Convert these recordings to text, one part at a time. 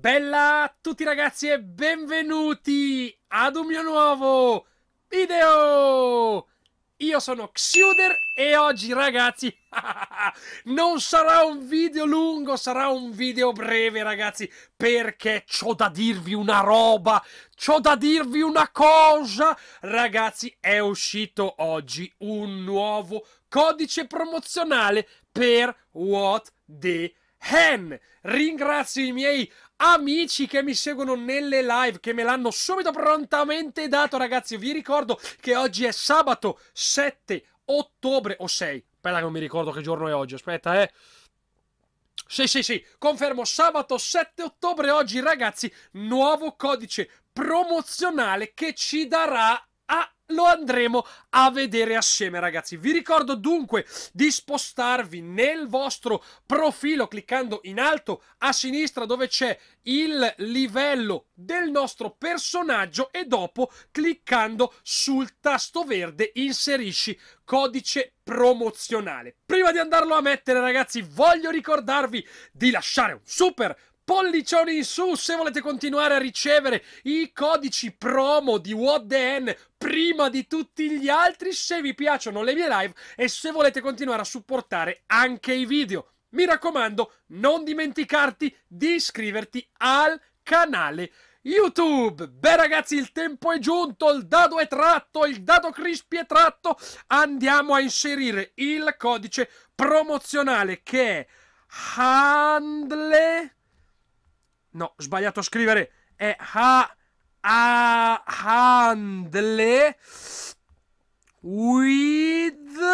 Bella a tutti ragazzi e benvenuti ad un mio nuovo video! Io sono Xuder e oggi ragazzi non sarà un video lungo, sarà un video breve ragazzi perché ho da dirvi una roba, ho da dirvi una cosa ragazzi è uscito oggi un nuovo codice promozionale per What the Hen. Ringrazio i miei amici che mi seguono nelle live, che me l'hanno subito prontamente dato, ragazzi. Vi ricordo che oggi è sabato 7 ottobre o 6. Aspetta, non mi ricordo che giorno è oggi. Aspetta, eh. Sì, sì, sì, confermo sabato 7 ottobre oggi ragazzi, nuovo codice promozionale che ci darà lo andremo a vedere assieme ragazzi vi ricordo dunque di spostarvi nel vostro profilo cliccando in alto a sinistra dove c'è il livello del nostro personaggio e dopo cliccando sul tasto verde inserisci codice promozionale prima di andarlo a mettere ragazzi voglio ricordarvi di lasciare un super pollicioni in su se volete continuare a ricevere i codici promo di What the N prima di tutti gli altri se vi piacciono le mie live e se volete continuare a supportare anche i video. Mi raccomando, non dimenticarti di iscriverti al canale YouTube. Beh ragazzi, il tempo è giunto, il dado è tratto, il dado crispy è tratto. Andiamo a inserire il codice promozionale che è handle No, sbagliato a scrivere. È ha... A... Handle... With...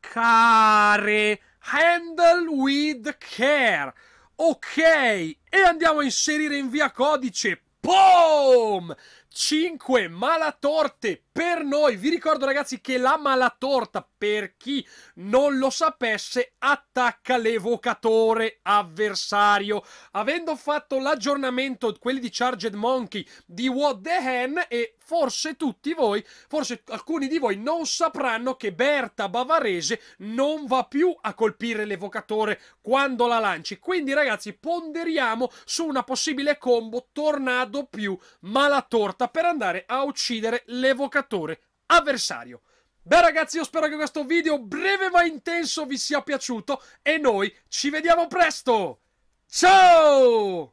Care... Handle with care. Ok, e andiamo a inserire in via codice. POM! 5 malatorte per noi. Vi ricordo ragazzi che la malatorta, per chi non lo sapesse, attacca l'evocatore avversario. Avendo fatto l'aggiornamento, quelli di Charged Monkey, di What the Hen e forse tutti voi, forse alcuni di voi non sapranno che Berta Bavarese non va più a colpire l'evocatore quando la lanci. Quindi ragazzi ponderiamo su una possibile combo Tornado più Malatorta per andare a uccidere l'evocatore giocatore avversario. Beh ragazzi io spero che questo video breve ma intenso vi sia piaciuto e noi ci vediamo presto! Ciao!